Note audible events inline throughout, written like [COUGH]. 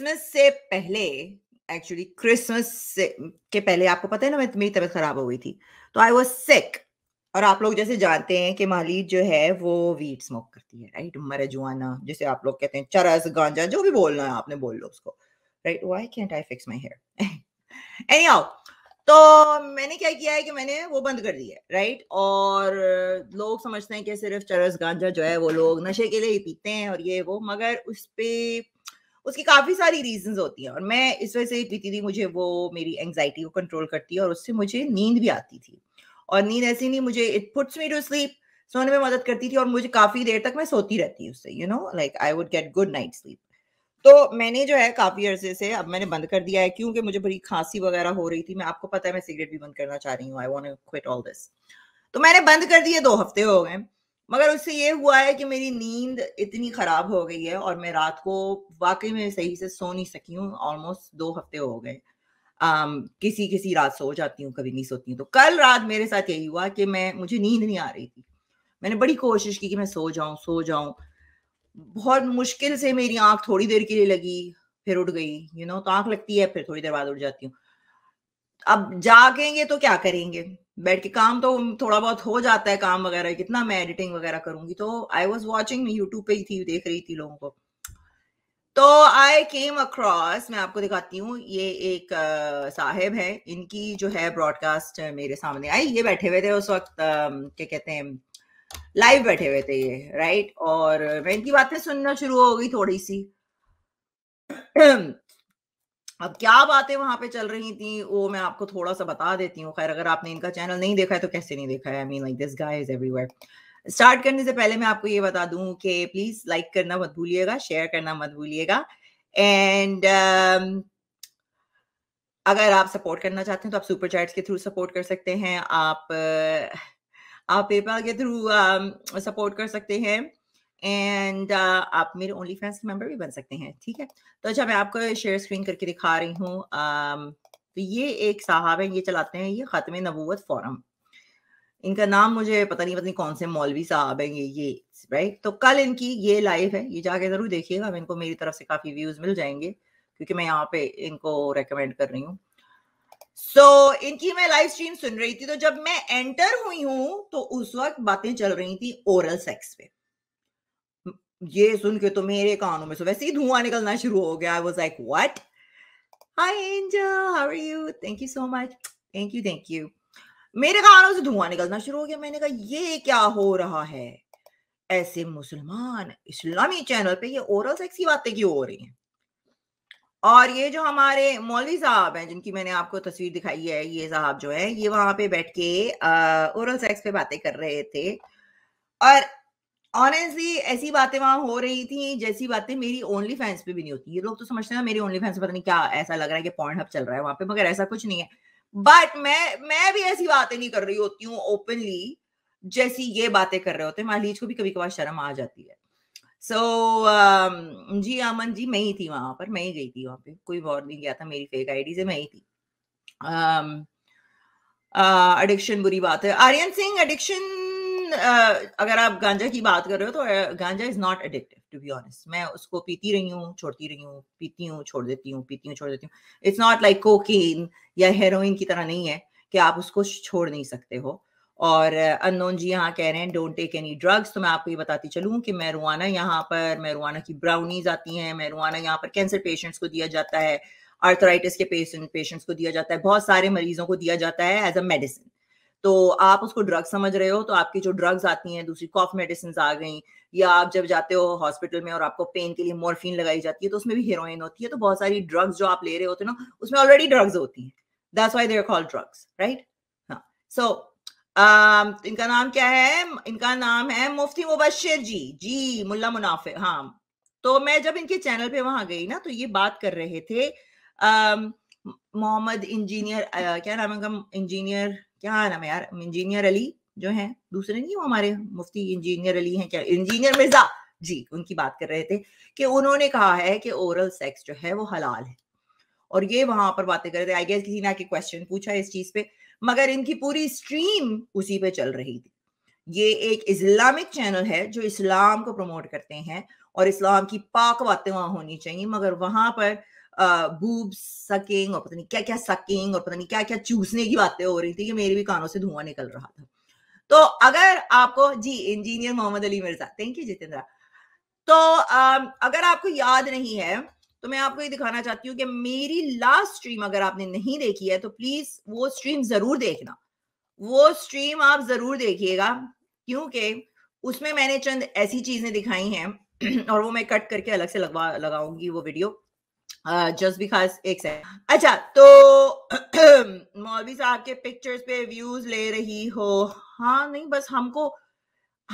Christmas से पहले actually Christmas के पहले आपको पता है ना मैं मेरी तबीयत खराब हो गई थी तो आई वॉज सिक और आप लोग जैसे जानते हैं कि मालिक जो है वो वीट स्मोक करती है राइट मरजुआना जिसे आप लोग कहते हैं चरस गांजा जो भी बोलना है आपने बोल लो उसको right why can't I fix my hair anyhow तो मैंने क्या किया है कि मैंने वो बंद कर दिया है राइट और लोग समझते हैं कि सिर्फ चरस गांजा जो है वो लोग नशे के लिए ही पीते हैं और ये वो मगर उस पर उसकी काफी सारी रीजंस होती हैं और मैं इस वजह से पीती थी मुझे वो मेरी एंगजाइटी को कंट्रोल करती है और उससे मुझे नींद भी आती थी और नींद ऐसी नहीं मुझे it puts me to sleep सोने में मदद करती थी और मुझे काफी देर तक मैं सोती रहती उससे you know like I would get good night sleep तो मैंने जो है काफी अरसे से अब मैंने बंद कर दिया है क्योंकि मुझे बड़ी खांसी वगैरह हो रही थी मैं आपको पता है मैं सिगरेट भी बंद करना चाह रही हूँ I want quit all this तो मैंने बंद कर दिए दो हफ्ते हो गए मगर उससे ये हुआ है कि मेरी नींद इतनी खराब हो गई है और मैं रात को वाकई में सही से सो नहीं सकी हूँ ऑलमोस्ट दो हफ्ते हो गए um, किसी किसी रात सो जाती हूँ कभी नहीं सोती हूँ तो कल रात मेरे साथ यही हुआ कि मैं मुझे नींद नहीं आ रही थी मैंने बड़ी कोशिश की कि मैं सो जाऊं सो जाऊं बहुत मुश्किल से मेरी आंख थोड़ी देर के लिए लगी फिर उठ गई यू you नो know, तो आंख लगती है फिर थोड़ी देर बाद उठ जाती हूँ अब जागेंगे तो क्या करेंगे बैठ के काम तो थोड़ा बहुत हो जाता है काम वगैरह कितना मैं एडिटिंग वगैरह करूंगी तो आई वॉज वॉचिंग यूट्यूब पे ही थी देख रही थी लोगों को तो आई केम अक्रॉस मैं आपको दिखाती हूँ ये एक साहेब है इनकी जो है ब्रॉडकास्ट मेरे सामने आई ये बैठे हुए थे उस वक्त क्या कहते हैं लाइव बैठे हुए थे ये राइट और मैं इनकी बातें सुनना शुरू हो गई थोड़ी सी अब क्या बातें वहां पे चल रही थी वो मैं आपको थोड़ा सा बता देती हूँ खैर अगर आपने इनका चैनल नहीं देखा है तो कैसे नहीं देखा है I mean like this guy is everywhere start करने से पहले मैं आपको ये बता दूं कि प्लीज लाइक करना मत भूलिएगा शेयर करना मत भूलिएगा एंड um, अगर आप सपोर्ट करना चाहते हैं तो आप सुपर चैट्स के थ्रू सपोर्ट कर सकते हैं आप आप पेपाल के थ्रू सपोर्ट um, कर सकते हैं एंड uh, आप मेरे ओनली फैंस के मेंबर भी बन सकते हैं ठीक है तो अच्छा मैं आपको शेयर स्क्रीन करके दिखा रही हूँ um, तो ये एक साहब है ये चलाते हैं ये ख़त्म नबूत फोरम इनका नाम मुझे पता नहीं पता नहीं कौन से मौलवी साहब हैं ये ये राइट तो कल इनकी ये लाइव है ये जाके ज़रूर देखिएगा इनको मेरी तरफ से काफ़ी व्यूज़ मिल जाएंगे क्योंकि मैं यहाँ पे इनको रेकमेंड कर रही हूँ सो so, इनकी मैं लाइव स्ट्रीम सुन रही थी तो जब मैं एंटर हुई हूँ तो उस वक्त बातें चल रही थी ओरल सेक्स पे ये सुन के तो मेरे कानों में सो वैसे ही धुआं निकलना शुरू हो गया I was like what hi angel how you thank you so much thank you thank you मेरे कानों से धुआं निकलना शुरू हो गया मैंने कहा ये क्या हो रहा है ऐसे मुसलमान इस्लामी चैनल पे ये ओरल सेक्स की बातें क्यों हो रही हैं और ये जो हमारे मौलवी साहब हैं जिनकी मैंने आपको तस्वीर दिखाई है ये साहब जो है ये वहां पे बैठ के ओरल सेक्स पे बातें कर रहे थे और ऑनेस्टली ऐसी बातें वहां हो रही थी जैसी बातें मेरी ओनली फैंस पे भी नहीं होती ये लोग तो समझते हैं मेरी ओनली फैंस पता नहीं क्या ऐसा लग रहा है कि पॉइंट हब चल रहा है वहां पे मगर ऐसा कुछ नहीं है बट मैं मैं भी ऐसी बातें नहीं कर रही होती हूँ ओपनली जैसी ये बातें कर रहे होते हैं मालीज को भी कभी कभार शर्म आ जाती है सो so, um, जी अमन जी मैं ही थी वहां पर मैं ही गई थी वहां पे कोई और नहीं गया था मेरी फेक आईडी से मैं ही थी अडिक्शन um, uh, बुरी बात है आर्यन सिंह एडिक्शन अगर आप गांजा की बात कर रहे हो तो ganja is not addictive to be honest मैं उसको पीती रही हूँ छोड़ती रही हूँ पीती हूँ छोड़ देती हूँ पीती हूँ छोड़ देती हूँ इट्स नॉट लाइक कोकीन या हेरोइन की तरह नहीं है कि आप उसको छोड़ नहीं सकते हो और अनोन जी यहाँ कह रहे हैं डोंट टेक एनी ड्रग्स तो मैं आपको ये बताती चलूँ कि मैरुआना यहाँ पर मैरुआना की ब्राउनीज आती हैं मैरुआना यहाँ पर कैंसर पेशेंट्स को दिया जाता है आर्थराइटिस के पेशेंट पेशेंट्स को दिया जाता है बहुत सारे मरीजों को दिया जाता है एज अ मेडिसिन तो आप उसको ड्रग समझ रहे हो तो आपकी जो ड्रग्स आती हैं दूसरी कॉफ मेडिसिन आ गई या आप जब जाते हो हॉस्पिटल में और आपको पेन के लिए मॉर्फिन लगाई जाती है तो उसमें भी हीरोइन होती है तो बहुत सारी ड्रग्स जो आप ले रहे होते हैं ना उसमें ऑलरेडी ड्रग्स होती हैं that's why they call drugs right हाँ सो so, um, इनका नाम क्या है इनका नाम है मुफ्ती मुबशिर जी जी मुला मुनाफे हाँ तो मैं जब इनके चैनल पे वहां गई ना तो ये बात कर रहे थे um, मोहम्मद इंजीनियर uh, क्या नाम है इंजीनियर क्या नाम यार इंजीनियर अली जो है दूसरे नहीं वो हमारे मुफ्ती इंजीनियर अली हैं क्या इंजीनियर मिर्जा जी उनकी बात कर रहे थे कि उन्होंने कहा है कि ओरल सेक्स जो है वो हलाल है और ये वहां पर बातें कर रहे थे आई गेस किसी ने आके क्वेश्चन पूछा इस चीज पे मगर इनकी पूरी स्ट्रीम उसी पे चल रही थी ये एक इस्लामिक चैनल है जो इस्लाम को प्रमोट करते हैं और इस्लाम की पाक बातें वहां होनी चाहिए मगर वहां पर बूब uh, सकिंग और पता नहीं क्या क्या सकिंग और पता नहीं क्या क्या चूसने की बातें हो रही थी कि मेरे भी कानों से धुआं निकल रहा था तो अगर आपको जी engineer Mohammad Ali Mirza thank you Jitendra तो um, अगर आपको याद नहीं है तो मैं आपको ये दिखाना चाहती हूँ कि मेरी लास्ट स्ट्रीम अगर आपने नहीं देखी है तो प्लीज वो स्ट्रीम जरूर देखना वो स्ट्रीम आप जरूर देखिएगा क्योंकि उसमें मैंने चंद ऐसी चीजें दिखाई हैं [CLEARS THROAT] और वो मैं कट करके अलग से लगवा लगाऊंगी वो वीडियो जस्ट uh, बिकॉज एक सेकंड अच्छा तो [CLEARS THROAT] मौलवी साहब के पिक्चर्स पे व्यूज ले रही हो हाँ नहीं बस हमको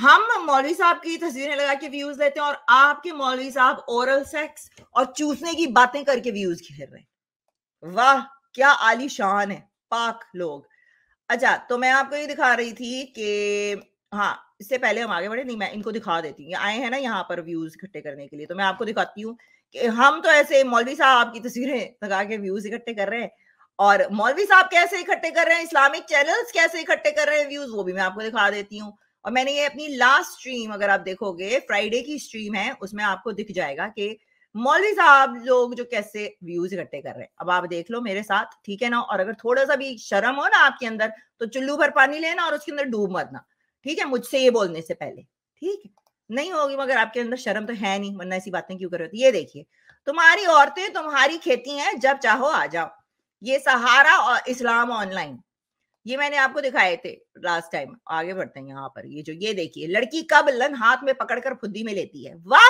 हम मौलवी साहब की तस्वीरें लगा के व्यूज लेते हैं और आपके मौलवी साहब ओरल सेक्स और चूसने की बातें करके व्यूज घेर रहे हैं वाह क्या आली शान है पाक लोग अच्छा तो मैं आपको ये दिखा रही थी कि हाँ इससे पहले हम आगे बढ़े नहीं मैं इनको दिखा देती हूँ आए हैं ना यहाँ पर व्यूज इकट्ठे करने के लिए तो मैं आपको दिखाती हूँ हम तो ऐसे मौलवी साहब आपकी तस्वीरें लगा के व्यूज इकट्ठे कर रहे हैं और मौलवी साहब कैसे इकट्ठे कर रहे हैं इस्लामिक चैनल्स कैसे इकट्ठे कर रहे हैं व्यूज वो भी मैं आपको दिखा देती हूँ और मैंने ये अपनी लास्ट स्ट्रीम अगर आप देखोगे फ्राइडे की स्ट्रीम है उसमें आपको दिख जाएगा कि मौलवी साहब लोग जो कैसे व्यूज इकट्ठे कर रहे हैं अब आप देख लो मेरे साथ ठीक है ना और अगर थोड़ा सा भी शर्म हो ना आपके अंदर तो चुल्लू भर पानी लेना और उसके अंदर डूब मरना ठीक है मुझसे ये बोलने से पहले ठीक है नहीं होगी मगर आपके अंदर शर्म तो है नहीं वरना ऐसी बातें क्यों कर रहे हो ये देखिए तुम्हारी औरतें तुम्हारी खेती हैं जब चाहो आ जाओ ये सहारा और इस्लाम ऑनलाइन ये मैंने आपको दिखाए थे लास्ट टाइम आगे बढ़ते हैं यहाँ पर ये जो ये देखिए लड़की कब लन हाथ में पकड़कर खुदी में लेती है वाह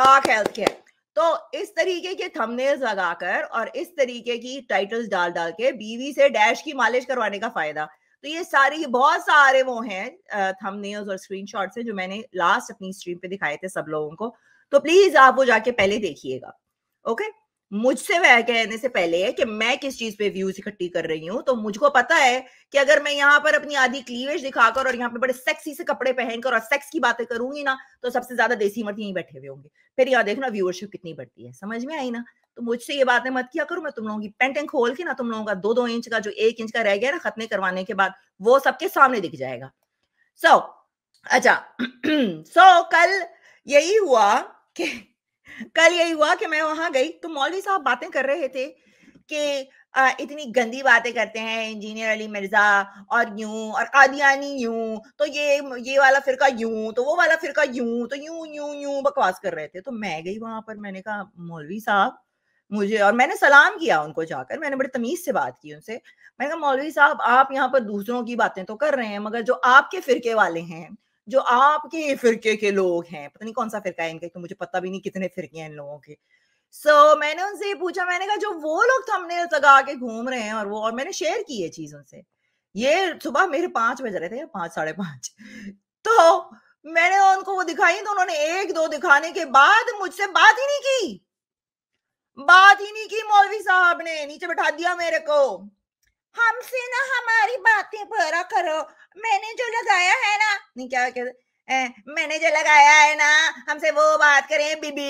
पाक हेल्थ केयर तो इस तरीके के थंबनेल्स लगाकर और इस तरीके की टाइटल्स डाल डाल के बीवी से डैश की मालिश करवाने का फायदा तो ये सारे बहुत सारे वो हैं थंबनेल्स और स्क्रीनशॉट्स हैं जो मैंने लास्ट अपनी स्ट्रीम पे दिखाए थे सब लोगों को तो प्लीज आप वो जाके पहले देखिएगा ओके okay? मुझसे वह कहने से पहले है कि मैं किस चीज पे व्यूज इकट्ठी कर रही हूँ तो मुझको पता है कि अगर मैं यहाँ पर अपनी आधी क्लीवेज दिखाकर और यहाँ पे बड़े सेक्सी से कपड़े पहनकर और सेक्स की बातें करूंगी ना तो सबसे ज्यादा देसी मर्द यहीं बैठे हुए होंगे फिर यहाँ देखना व्यूअरशिप कितनी बढ़ती है समझ में आई ना तो मुझसे ये बातें मत किया करो मैं तुम लोगों की पेंटें खोल के ना तुम लोगों का दो दो इंच का जो एक इंच का रह गया ना खतने करवाने के बाद वो सबके सामने दिख जाएगा सो अच्छा सो [CLEARS THROAT] कल यही हुआ कि कल यही हुआ कि मैं वहां गई तो मौलवी साहब बातें कर रहे थे कि इतनी गंदी बातें करते हैं इंजीनियर अली मिर्जा और यूं और कादियानी यूं तो ये ये वाला फिरका यूं तो वो वाला फिरका यूं तो यूं यूं यूं बकवास कर रहे थे तो मैं गई वहां पर मैंने कहा मौलवी साहब मुझे और मैंने सलाम किया उनको जाकर मैंने बड़ी तमीज से बात की उनसे मैंने कहा मौलवी साहब आप यहाँ पर दूसरों की बातें तो कर रहे हैं मगर जो आपके फिरके वाले हैं जो आपके फिरके के लोग हैं पता नहीं कौन सा फिरका है इनका तो मुझे पता भी नहीं कितने फिरके हैं इन लोगों के सो so, मैंने उनसे ये पूछा मैंने कहा जो वो लोग थंबनेल तो लगा के घूम रहे हैं और वो और मैंने शेयर की है चीज उनसे ये सुबह मेरे पांच बज रहे थे पांच साढ़े पांच तो मैंने उनको वो दिखाई तो उन्होंने एक दो दिखाने के बाद मुझसे बात ही नहीं की बात ही नहीं की मौलवी साहब ने नीचे बैठा दिया मेरे को हमसे ना हमारी बातें भरा करो मैंने जो लगाया है ना नहीं क्या कहते मैंने जो लगाया है ना हमसे वो बात करें बीबी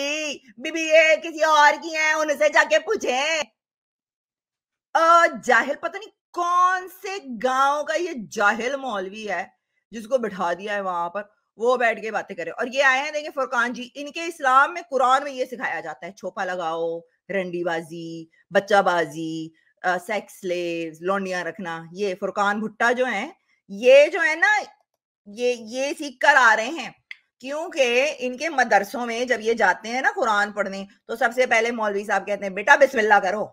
बीबी ये किसी और की है उनसे जाके पूछे जाहिल पता नहीं कौन से गांव का ये जाहिल मौलवी है जिसको बिठा दिया है वहां पर वो बैठ के बातें करे और ये आए हैं देखिए फुरकान जी इनके इस्लाम में कुरान में ये सिखाया जाता है छोपा लगाओ रंडीबाजी बच्चाबाजी सेक्स स्लेव लौंडियां रखना ये फुरकान भुट्टा जो है ये जो है ना ये ये सीख कर आ रहे हैं क्योंकि इनके मदरसों में जब ये जाते हैं ना कुरान पढ़ने तो सबसे पहले मौलवी साहब कहते हैं बेटा बिस्मिल्लाह करो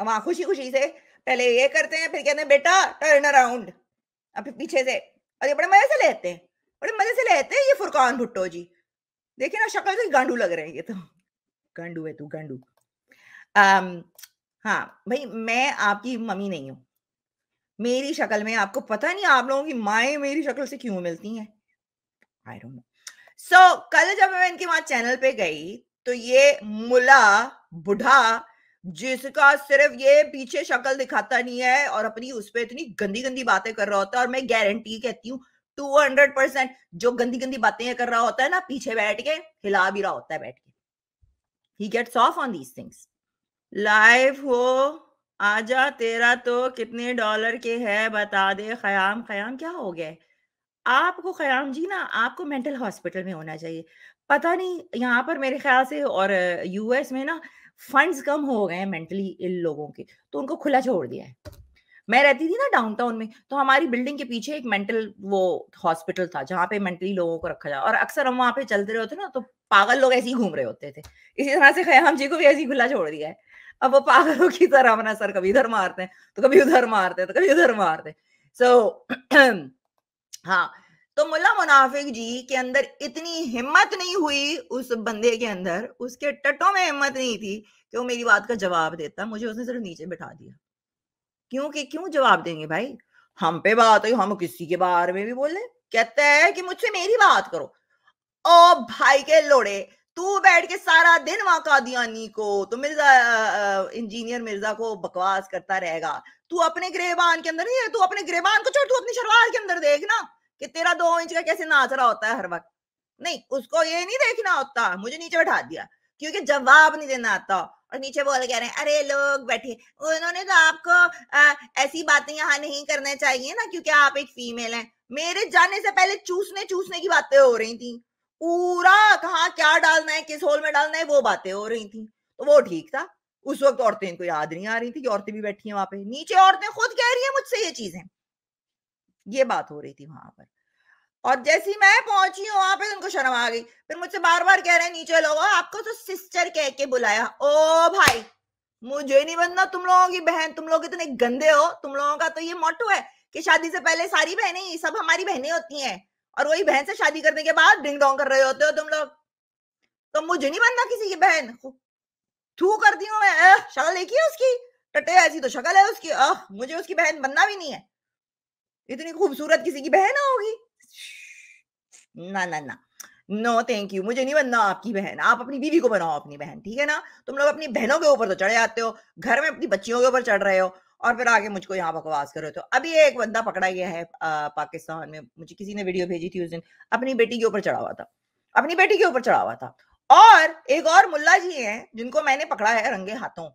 अब वहां खुशी खुशी से पहले ये करते हैं फिर कहते हैं बेटा टर्न अराउंड अब पीछे से और ये बड़े मजे से लेते हैं बड़े मजे से लेते हैं ये फुरकान भुट्टो जी देखिए ना शक्ल से गांडू लग रहे हैं ये तो गंडू है तू गंडू um, हाँ भाई मैं आपकी मम्मी नहीं हूं मेरी शक्ल में आपको पता नहीं आप लोगों की माए मेरी शक्ल से क्यों मिलती हैं आई डोंट नो सो कल जब मैं इनके वहां चैनल पे गई तो ये मुला बुढ़ा जिसका सिर्फ ये पीछे शक्ल दिखाता नहीं है और अपनी उस पर इतनी गंदी गंदी बातें कर रहा होता है और मैं गारंटी कहती हूँ टू हंड्रेड परसेंट जो गंदी गंदी बातें कर रहा होता है ना पीछे बैठ के हिला भी रहा होता है बैठ ही gets off on these things live हो आजा तेरा तो कितने डॉलर के है बता दे खयाम खयाम क्या हो गया आपको खयाम जी ना आपको मेंटल हॉस्पिटल में होना चाहिए पता नहीं यहाँ पर मेरे ख्याल से और यूएस में ना फंड्स कम हो गए हैं मेंटली इल लोगों के तो उनको खुला छोड़ दिया है मैं रहती थी ना डाउनटाउन में तो हमारी बिल्डिंग के पीछे एक मेंटल वो हॉस्पिटल था जहाँ पे मेंटली लोगों को रखा जाए और अक्सर हम वहाँ पे चलते रहे होते ना तो पागल लोग ऐसे ही घूम रहे होते थे इसी तरह से खयाम जी को भी ऐसी खुला छोड़ दिया है अब वो पागलों की तरह अपना सर कभी इधर मारते हैं तो कभी उधर मारते हैं तो कभी उधर मारते हैं सो so, [CLEARS THROAT] हाँ तो मुल्ला मुनाफिक जी के अंदर इतनी हिम्मत नहीं हुई उस बंदे के अंदर उसके टटों में हिम्मत नहीं थी कि वो मेरी बात का जवाब देता मुझे उसने सिर्फ नीचे बिठा दिया क्यों के क्यों जवाब देंगे भाई हम पे बात हुई हम किसी के बारे में भी बोल रहे कहते हैं कि मुझसे मेरी बात करो ओ भाई के लोड़े तू बैठ के सारा दिन वहां कादियानी को तो मिर्जा इंजीनियर मिर्जा को बकवास करता रहेगा तू अपने ग्रेबान के अंदर नहीं तू अपने ग्रेबान को छोड़ तू अपनी शलवार के अंदर देख ना कि तेरा दो इंच का कैसे नाच रहा होता है हर वक्त नहीं उसको ये नहीं देखना होता मुझे नीचे बैठा दिया क्योंकि जवाब नहीं देना आता और नीचे बोल कह रहे हैं अरे लोग बैठे उन्होंने तो आपको आ, ऐसी बातें यहाँ नहीं करना चाहिए ना क्योंकि आप एक फीमेल हैं मेरे जाने से पहले चूसने चूसने की बातें हो रही थी पूरा कहा क्या डालना है किस होल में डालना है वो बातें हो रही थी तो वो ठीक था उस वक्त औरतें इनको याद नहीं आ रही थी कि औरतें भी बैठी हैं वहां पे नीचे औरतें खुद कह रही है मुझसे ये चीजें ये बात हो रही थी वहां पर और जैसे ही मैं पहुंची हूँ वहां पे उनको शर्म आ गई फिर मुझसे बार बार कह रहे हैं नीचे लोग आपको तो सिस्टर कह के बुलाया ओ भाई मुझे नहीं बनना तुम लोगों की बहन तुम लोग इतने गंदे हो तुम लोगों का तो ये मोटो है कि शादी से पहले सारी बहनें सब हमारी बहनें होती हैं और वही बहन से शादी करने के बाद डिंग डोंग कर रहे होते हो तुम लोग तो मुझे नहीं बनना किसी की बहन थू कर दी हूँ शक्ल देखी है उसकी टटे ऐसी तो शक्ल है उसकी अह मुझे उसकी बहन बनना भी नहीं है इतनी खूबसूरत किसी की बहन होगी ना ना ना नो थैंक यू मुझे नहीं बनना आपकी बहन आप अपनी बीवी को बनाओ अपनी बहन ठीक है ना तुम लोग अपनी बहनों के ऊपर तो चढ़े आते हो घर में अपनी बच्चियों के ऊपर चढ़ रहे हो और फिर आगे मुझको यहाँ बकवास करो तो अभी एक बंदा पकड़ा गया है आ, पाकिस्तान में मुझे किसी ने वीडियो भेजी थी उस दिन अपनी बेटी के ऊपर चढ़ा हुआ था अपनी बेटी के ऊपर चढ़ा हुआ था और एक और मुल्ला जी हैं जिनको मैंने पकड़ा है रंगे हाथों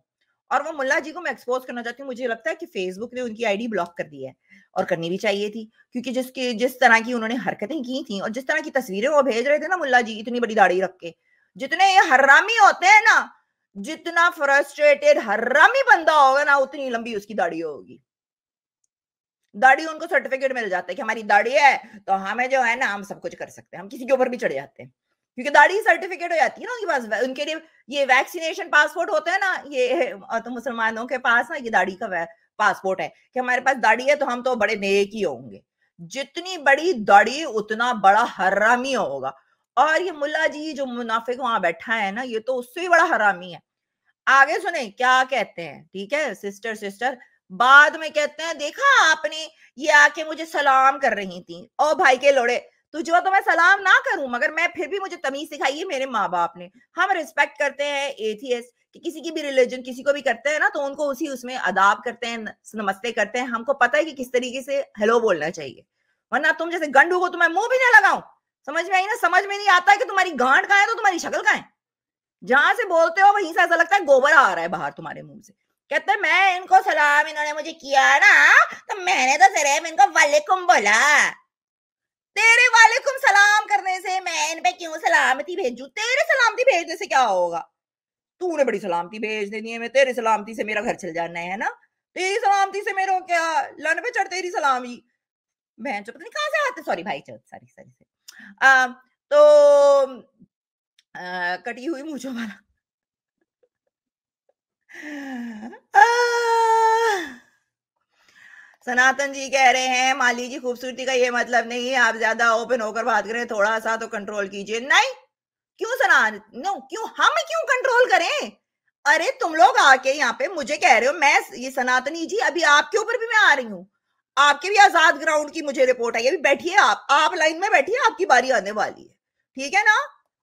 और वो मुल्ला जी को मैं एक्सपोज करना चाहती हूँ मुझे लगता है कि फेसबुक ने उनकी आईडी ब्लॉक कर दी है और करनी भी चाहिए थी क्योंकि जिसके जिस तरह की उन्होंने हरकतें की थी और जिस तरह की तस्वीरें वो भेज रहे थे ना मुल्ला जी इतनी बड़ी दाढ़ी रख के जितने ये हर्रामी होते हैं ना जितना फ्रस्ट्रेटेड हर्रामी बंदा होगा ना उतनी लंबी उसकी दाढ़ी होगी दाढ़ी उनको सर्टिफिकेट मिल जाता है कि हमारी दाढ़ी है तो हमें जो है ना हम सब कुछ कर सकते हैं हम किसी के ऊपर भी चढ़ जाते हैं क्योंकि दाढ़ी सर्टिफिकेट हो जाती है ना उनके पास उनके लिए ये वैक्सीनेशन पासपोर्ट होते हैं ना ये तो मुसलमानों के पास ना ये दाढ़ी का पासपोर्ट है कि हमारे पास दाढ़ी है तो हम तो बड़े नेक ही होंगे जितनी बड़ी दाढ़ी उतना बड़ा हरामी होगा और ये मुल्ला जी जो मुनाफिक वहां बैठा है ना ये तो उससे भी बड़ा हरामी है आगे सुने क्या कहते हैं ठीक है सिस्टर सिस्टर बाद में कहते हैं देखा आपने ये आके मुझे सलाम कर रही थी ओ भाई के लोड़े तो जो तो मैं सलाम ना करूं मगर मैं फिर भी मुझे तमीज सिखाई है मेरे माँ बाप ने हम रिस्पेक्ट करते हैं एथियस कि किसी की भी रिलीजन किसी को भी करते हैं ना तो उनको उसी उसमें अदाब करते हैं नमस्ते करते हैं हमको पता है कि किस तरीके से हेलो बोलना चाहिए वरना तुम जैसे गंडू को तो मैं मुंह भी ना लगाऊं समझ में आई ना समझ में नहीं आता है कि तुम्हारी गांड का है तो तुम्हारी शक्ल कहा है जहां से बोलते हो वहीं से ऐसा लगता है गोबर आ रहा है बाहर तुम्हारे मुंह से कहते हैं मैं इनको सलाम इन्होंने मुझे किया ना तो मैंने तो सिर्फ इनको वालेकुम बोला तेरे वालेकुम सलाम करने से मैं इन पे क्यों सलामती भेजू तेरे सलामती भेजने से क्या होगा तूने बड़ी सलामती भेज देनी है मैं तेरे सलामती से मेरा घर चल जाना है ना तेरी सलामती से मेरा क्या लन पे चढ़ तेरी सलामी बहन चो पता नहीं कहाँ से आते सॉरी भाई चल सॉरी सॉरी से तो आ, कटी हुई मूछों वाला सनातन जी कह रहे हैं माली जी खूबसूरती का ये मतलब नहीं है आप ज्यादा ओपन होकर बात करें थोड़ा सा तो कंट्रोल कीजिए नहीं क्यों सनातन नो क्यों हम क्यों कंट्रोल करें अरे तुम लोग आके यहाँ पे मुझे कह रहे हो मैं ये सनातनी जी अभी आपके ऊपर भी मैं आ रही हूँ आपके भी आजाद ग्राउंड की मुझे रिपोर्ट आई अभी बैठिए आप आप लाइन में बैठिए आपकी बारी आने वाली है ठीक है ना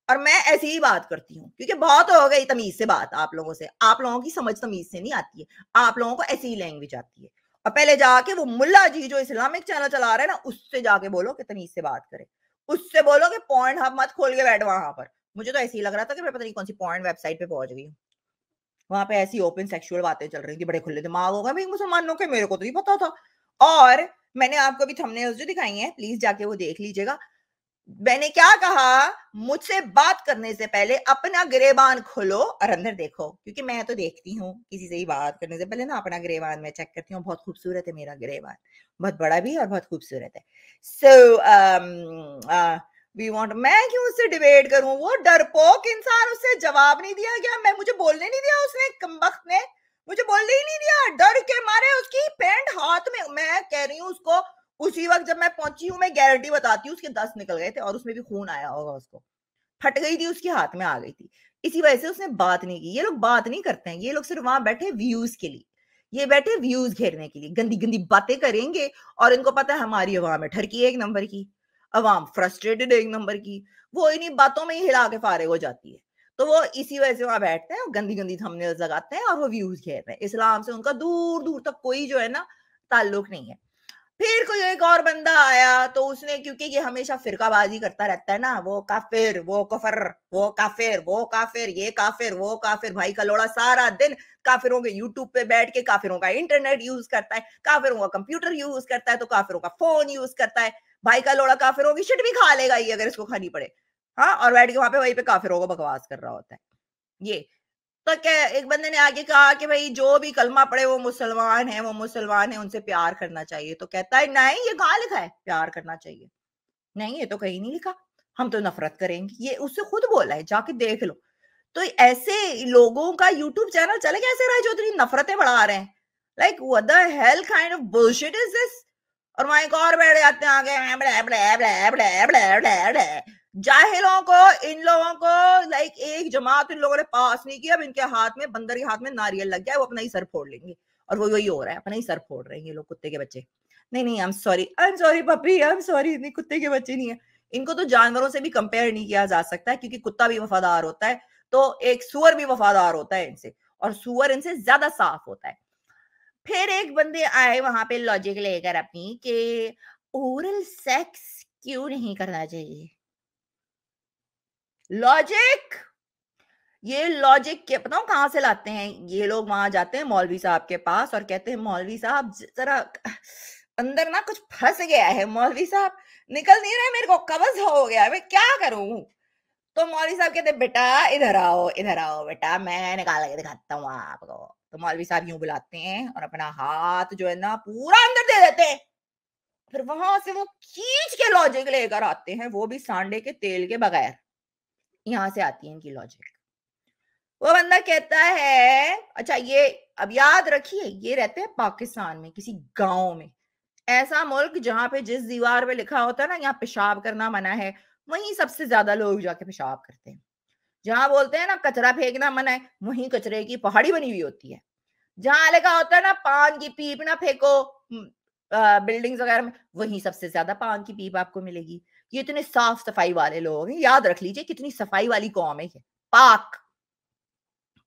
और मैं ऐसी ही बात करती हूँ क्योंकि बहुत हो गई तमीज से बात आप लोगों से आप लोगों की समझ तमीज से नहीं आती है आप लोगों को ऐसी ही लैंग्वेज आती है और पहले जाके वो मुल्ला जी जो इस्लामिक चैनल चला रहे हैं ना उससे जाके बोलो कि तमीज से बात करे उससे बोलो कि पॉइंट हब मत खोल के बैठ वहां पर मुझे तो ऐसे ही लग रहा था कि मैं पता नहीं कौन सी पॉइंट वेबसाइट पे पहुंच गई वहां पे ऐसी ओपन सेक्सुअल बातें चल रही थी बड़े खुले दिमाग हो गए भाई मुसलमानों के मेरे को तो नहीं पता था और मैंने आपको भी थंबनेल्स जो दिखाई हैं प्लीज जाके वो देख लीजिएगा मैंने क्या कहा मुझसे बात करने से पहले अपना गिरेबान खोलो और अंदर देखो क्योंकि मैं तो देखती हूँ किसी से ही बात करने से पहले ना अपना गिरेबान मैं चेक करती हूँ बहुत खूबसूरत है मेरा गिरेबान बहुत बड़ा भी और बहुत खूबसूरत है so so, we um, uh, मैं क्यों उससे डिबेट करूं वो डरपोक इंसान उससे जवाब नहीं दिया गया मैं मुझे बोलने नहीं दिया उसने कमबख्त ने मुझे बोलने ही नहीं दिया डर के मारे उसकी पेंट हाथ में मैं कह रही हूँ उसको उसी वक्त जब मैं पहुंची हूँ मैं गारंटी बताती हूँ उसके दस निकल गए थे और उसमें भी खून आया होगा उसको फट गई थी उसके हाथ में आ गई थी इसी वजह से उसने बात नहीं की ये लोग बात नहीं करते हैं ये लोग सिर्फ वहां बैठे व्यूज के लिए ये बैठे व्यूज घेरने के लिए गंदी गंदी बातें करेंगे और इनको पता है हमारी अवाम है ठरकी एक नंबर की अवाम फ्रस्ट्रेटेड एक नंबर की वो इन्हीं बातों में ही हिला के फारे हो जाती है तो वो इसी वजह से वहां बैठते हैं और गंदी गंदी थमने लगाते हैं और वो व्यूज घेरते हैं इस्लाम से उनका दूर दूर तक कोई जो है ना ताल्लुक नहीं है फिर कोई एक और बंदा आया तो उसने क्योंकि ये हमेशा फिरकाबाजी करता रहता है ना वो काफिर वो कफर वो काफिर वो काफिर ये काफिर वो काफिर भाई कलोड़ा सारा दिन काफिरों के यूट्यूब पे बैठ के काफिरों का इंटरनेट यूज करता है काफिरों का कंप्यूटर यूज करता है तो काफिरों का फोन यूज करता है भाई लोड़ा काफिरों की शिट भी खा लेगा ये अगर इसको खानी पड़े हाँ और बैठ के वहां पे वहीं पे काफिरों को बकवास कर रहा होता है ये तो एक बंदे ने आगे कहा कि भाई जो भी कलमा पढ़े वो मुसलमान है वो मुसलमान है उनसे प्यार करना चाहिए तो कहता है नहीं ये कहा लिखा है प्यार करना चाहिए नहीं ये तो कहीं नहीं लिखा हम तो नफरत करेंगे ये उससे खुद बोला है जाके देख लो तो ऐसे लोगों का यूट्यूब चैनल चले गया ऐसे राय चौधरी नफरतें बढ़ा रहे हैं like what the hell kind of bullshit is this और वहां एक और बैठ जाते हैं आगे जाहिलों को इन लोगों को लाइक एक जमात इन लोगों ने पास नहीं किया अब इनके हाथ में बंदर के हाथ में नारियल लग गया वो अपना ही सर फोड़ लेंगे और वो यही हो रहा है अपना ही सर फोड़ रहे हैं ये लोग कुत्ते के बच्चे नहीं नहीं I am sorry I am sorry puppy I am sorry इतने कुत्ते के बच्चे नहीं है इनको तो जानवरों से भी कंपेयर नहीं किया जा सकता है क्योंकि कुत्ता भी वफादार होता है तो एक सुअर भी वफादार होता है इनसे और सुअर इनसे ज्यादा साफ होता है फिर एक बंदे आए वहां पे लॉजिक लेकर अपनी के ओरल सेक्स क्यों नहीं करना चाहिए लॉजिक ये लॉजिक के हूँ कहाँ से लाते हैं ये लोग वहां जाते हैं मौलवी साहब के पास और कहते हैं मौलवी साहब जरा अंदर ना कुछ फंस गया है मौलवी साहब निकल नहीं रहा मेरे को कब्ज हो गया मैं क्या करूं तो मौलवी साहब कहते बेटा इधर आओ इधर आओ बेटा मैं निकाल के दिखाता हूँ आपको तो मौलवी साहब यूं बुलाते हैं और अपना हाथ जो है ना पूरा अंदर दे देते हैं फिर वहां से वो खींच के लॉजिक लेकर आते हैं वो भी सांडे के तेल के बगैर यहां से आती है इनकी लॉजिक वो बंदा कहता है अच्छा ये अब याद रखिए ये रहते हैं पाकिस्तान में किसी गांव में ऐसा मुल्क जहां पे जिस दीवार पे लिखा होता है ना यहाँ पेशाब करना मना है वहीं सबसे ज्यादा लोग जाके पेशाब करते हैं जहां बोलते हैं ना कचरा फेंकना मना है वहीं कचरे की पहाड़ी बनी हुई होती है जहां लिखा होता है ना पान की पीप ना फेंको हम्म, बिल्डिंग्स वगैरह में वहीं सबसे ज्यादा पान की पीप आपको मिलेगी ये इतने साफ सफाई वाले लोग हैं याद रख लीजिए कितनी सफाई वाली कौम है पाक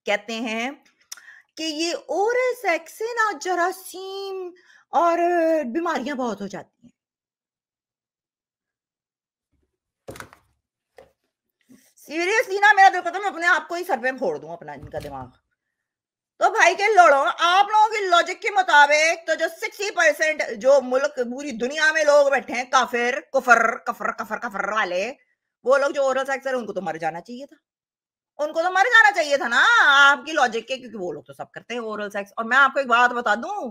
कहते हैं कि ये ओरल सेक्स से ना जरासीम और बीमारियां बहुत हो जाती हैं सीरियसली ना मेरा दिल करता मैं अपने आप को ही सर पे फोड़ दूं अपना इनका दिमाग तो भाई के लोड़ो आप लोगों की लॉजिक के मुताबिक तो जो सिक्सटी परसेंट जो मुल्क पूरी दुनिया में लोग बैठे हैं काफिर कुफर कफर कफर कफर वाले वो लोग जो ओरल सेक्स उनको तो मर जाना चाहिए था उनको तो मर जाना चाहिए था ना आपकी लॉजिक के क्योंकि वो लोग तो सब करते हैं ओरल सेक्स और मैं आपको एक बात बता दूं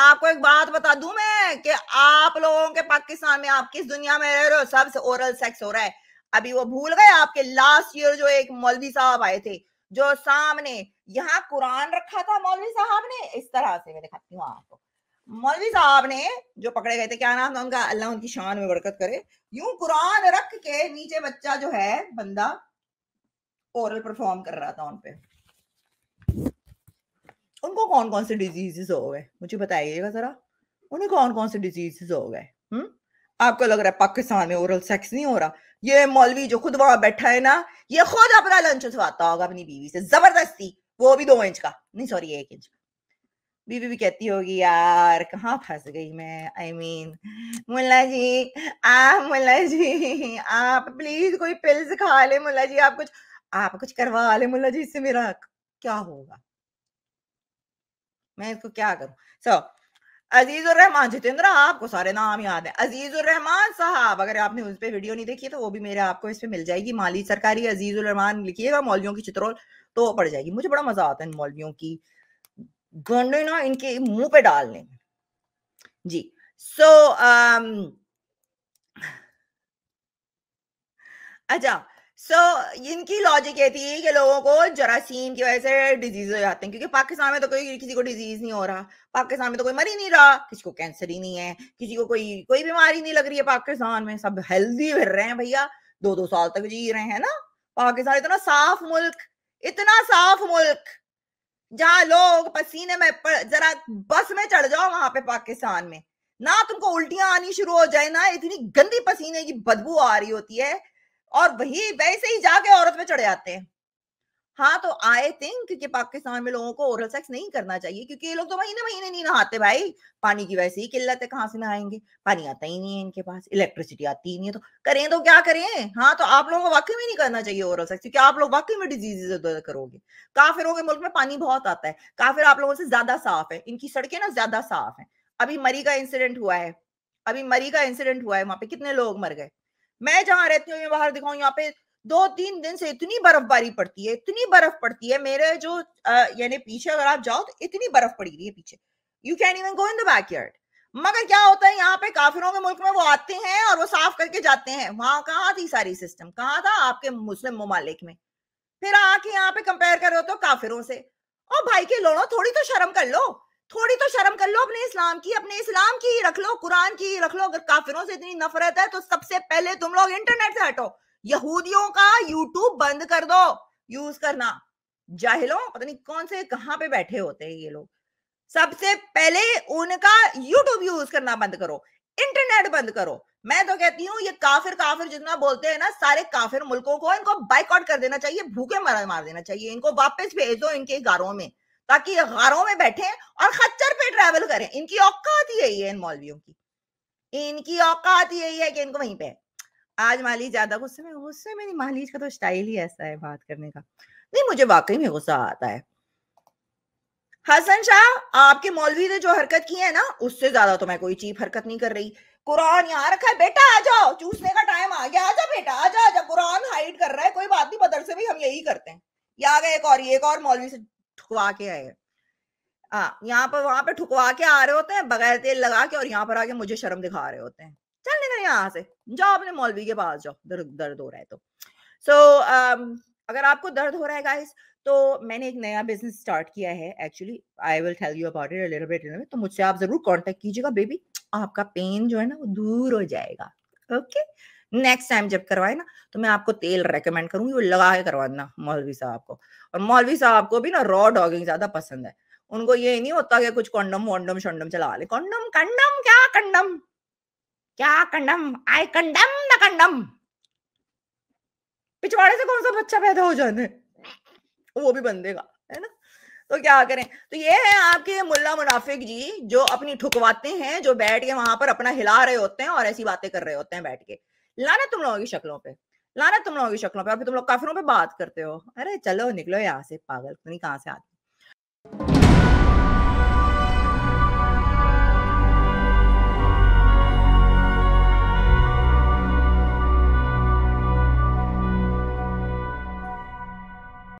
आपको एक बात बता दूं मैं कि आप लोगों के पाकिस्तान में आप किस दुनिया में रह रहे हो सबसे ओरल सेक्स हो रहा है अभी वो भूल गए आपके लास्ट ईयर जो एक मौलवी साहब आए थे जो सामने यहाँ कुरान रखा था मौलवी साहब ने इस तरह से मैं दिखाती हूँ आपको मौलवी साहब ने जो पकड़े गए थे क्या नाम था उनका अल्लाह उनकी शान में बरकत करे यूं कुरान रख के नीचे बच्चा जो है बंदा ओरल परफॉर्म कर रहा था उनपे उनको कौन कौन से डिजीजेस हो गए मुझे बताइएगा जरा उन्हें कौन कौन से डिजीजेस हो गए हम्म आपको लग रहा है पाकिस्तान में ओरल सेक्स नहीं हो रहा ये मौलवी जो खुद वहां बैठा है ना ये खुद अपना लंच उठवाता होगा अपनी बीवी से जबरदस्ती वो भी दो इंच का नहीं सॉरी एक इंच का बीबी भी कहती होगी यार कहाँ फंस गई मैं आई I मीन mean, मुल्ला जी आप मुल्ला जी आप प्लीज कोई पिल्स खा ले मुल्ला जी आप कुछ आप कुछ करवा ले मुल्ला जी इससे मेरा क्या होगा मैं इसको क्या करूं सो so, अजीज रहमान जितेंद्र आपको सारे नाम याद है अजीज रहमान साहब अगर आपने उस पर वीडियो नहीं देखी तो वो भी मेरे आपको इसमें मिल जाएगी माली सरकारी अजीज रहमान लिखिएगा मौलवियों की चित्रोल तो पड़ जाएगी मुझे बड़ा मजा आता है इन मौलवियों की गंडे ना इनके मुंह पे डालने में जी सो so, um, अच्छा सो so, इनकी लॉजिक ये थी कि लोगों को जरासीम की वजह से डिजीज हो जाते हैं क्योंकि पाकिस्तान में तो कोई किसी को डिजीज नहीं हो रहा पाकिस्तान में तो कोई मर ही नहीं रहा किसी को कैंसर ही नहीं है किसी को कोई कोई बीमारी नहीं लग रही है पाकिस्तान में सब हेल्दी फिर रहे हैं भैया दो दो साल तक जी रहे हैं ना पाकिस्तान इतना साफ मुल्क इतना साफ मुल्क जहाँ लोग पसीने में जरा बस में चढ़ जाओ वहां पे पाकिस्तान में ना तुमको उल्टियां आनी शुरू हो जाए ना इतनी गंदी पसीने की बदबू आ रही होती है और वही वैसे ही जाके औरत में चढ़े जाते हैं हाँ तो आई थिंक कि पाकिस्तान में लोगों को ओरल सेक्स नहीं करना चाहिए क्योंकि ये लोग तो महीने महीने नहीं नहाते भाई पानी की वैसे ही किल्लत है कहाँ से नहाएंगे पानी आता ही नहीं है इनके पास इलेक्ट्रिसिटी आती ही नहीं है तो करें तो क्या करें हाँ तो आप लोगों को वाकई में नहीं करना चाहिए ओरल सेक्स क्योंकि आप लोग वाकई में डिजीजेज करोगे काफिरों के मुल्क में पानी बहुत आता है काफिर आप लोगों से ज्यादा साफ है इनकी सड़कें ना ज्यादा साफ है अभी मरी का इंसिडेंट हुआ है अभी मरी का इंसिडेंट हुआ है वहां पे कितने लोग मर गए मैं जहां रहती हूँ बाहर दिखाऊं यहाँ पे दो तीन दिन से इतनी बर्फबारी पड़ती है इतनी बर्फ पड़ती है मेरे जो यानी पीछे अगर आप जाओ तो इतनी बर्फ पड़ी रही है पीछे you can even go in the backyard मगर क्या होता है यहाँ पे काफिरों के मुल्क में वो आते हैं और वो साफ करके जाते हैं वहां कहाँ थी सारी सिस्टम कहाँ था आपके मुस्लिम ममालिक में फिर आके यहाँ पे कंपेयर कर रहे हो तो काफिरों से और भाई के लोड़ो थोड़ी तो शर्म कर लो थोड़ी तो शर्म कर लो अपने इस्लाम की अपने इस्लाम की ही रख लो कुरान की ही रख लो अगर काफिरों से इतनी नफरत है तो सबसे पहले तुम लोग इंटरनेट से हटो यहूदियों का यूट्यूब बंद कर दो यूज करना जाहिलो पता नहीं कौन से कहाँ पे बैठे होते हैं ये लोग सबसे पहले उनका यूट्यूब यूज करना बंद करो इंटरनेट बंद करो मैं तो कहती हूँ ये काफिर काफिर जितना बोलते हैं ना सारे काफिर मुल्कों को इनको बाइकआउट कर देना चाहिए भूखे मरा मार देना चाहिए इनको वापस भेज दो इनके घरों में ताकि ये गारों में बैठे और खच्चर पे ट्रैवल करें इनकी औकात यही है इन मौलवियों की इनकी औकात यही है कि इनको वहीं पे आज मालिक ज्यादा गुस्से में गुस्से में नहीं मालिक का तो स्टाइल ही ऐसा है बात करने का नहीं मुझे वाकई में गुस्सा आता है हसन शाह आपके मौलवी ने जो हरकत की है ना उससे ज्यादा तो मैं कोई चीप हरकत नहीं कर रही कुरान यहाँ रखा है बेटा आ जाओ चूसने का टाइम आ गया आजा बेटा आजा आजा कुरान हाइड कर रहा है कोई बात नहीं मदरसे से भी हम यही करते हैं या गए एक और ये एक और मौलवी से ठुकवा के आए हाँ यहाँ पर वहां पर ठुकवा के आ रहे होते हैं बगैर तेल लगा के और यहाँ पर आके मुझे शर्म दिखा रहे होते हैं चल निकल यहाँ से जाओ अपने मौलवी के पास जाओ दर्द दर्द हो रहा है तो सो so, um, अगर आपको दर्द हो रहा है गाइस तो मैंने एक नया बिजनेस स्टार्ट किया है actually I will tell you about it little bit तो मुझसे आप जरूर कांटेक्ट कीजिएगा बेबी आपका पेन जो है ना वो दूर हो जाएगा ओके okay? नेक्स्ट टाइम जब करवाए ना तो मैं आपको तेल रेकमेंड करूंगी वो लगा के करवा देना मौलवी साहब को और मौलवी साहब को भी ना रॉ डॉगिंग ज्यादा पसंद है उनको ये नहीं होता कि कुछ कॉन्डम वॉन्डम शोंडम चला ले कॉन्डम कंडम क्या कंडम क्या कंडम आई कंडम ना कंडम पिछवाड़े से कौन सा बच्चा पैदा हो जाने वो भी बंदेगा है ना तो क्या करें तो ये है आपके मुल्ला मुनाफिक जी जो अपनी ठुकवाते हैं जो बैठ के वहां पर अपना हिला रहे होते हैं और ऐसी बातें कर रहे होते हैं बैठ के लाना तुम लोगों की शक्लों पे लाना तुम लोगों की शक्लों पे और फिर तुम लोग काफिरों पे बात करते हो अरे चलो निकलो यहाँ से पागल नहीं कहाँ से आते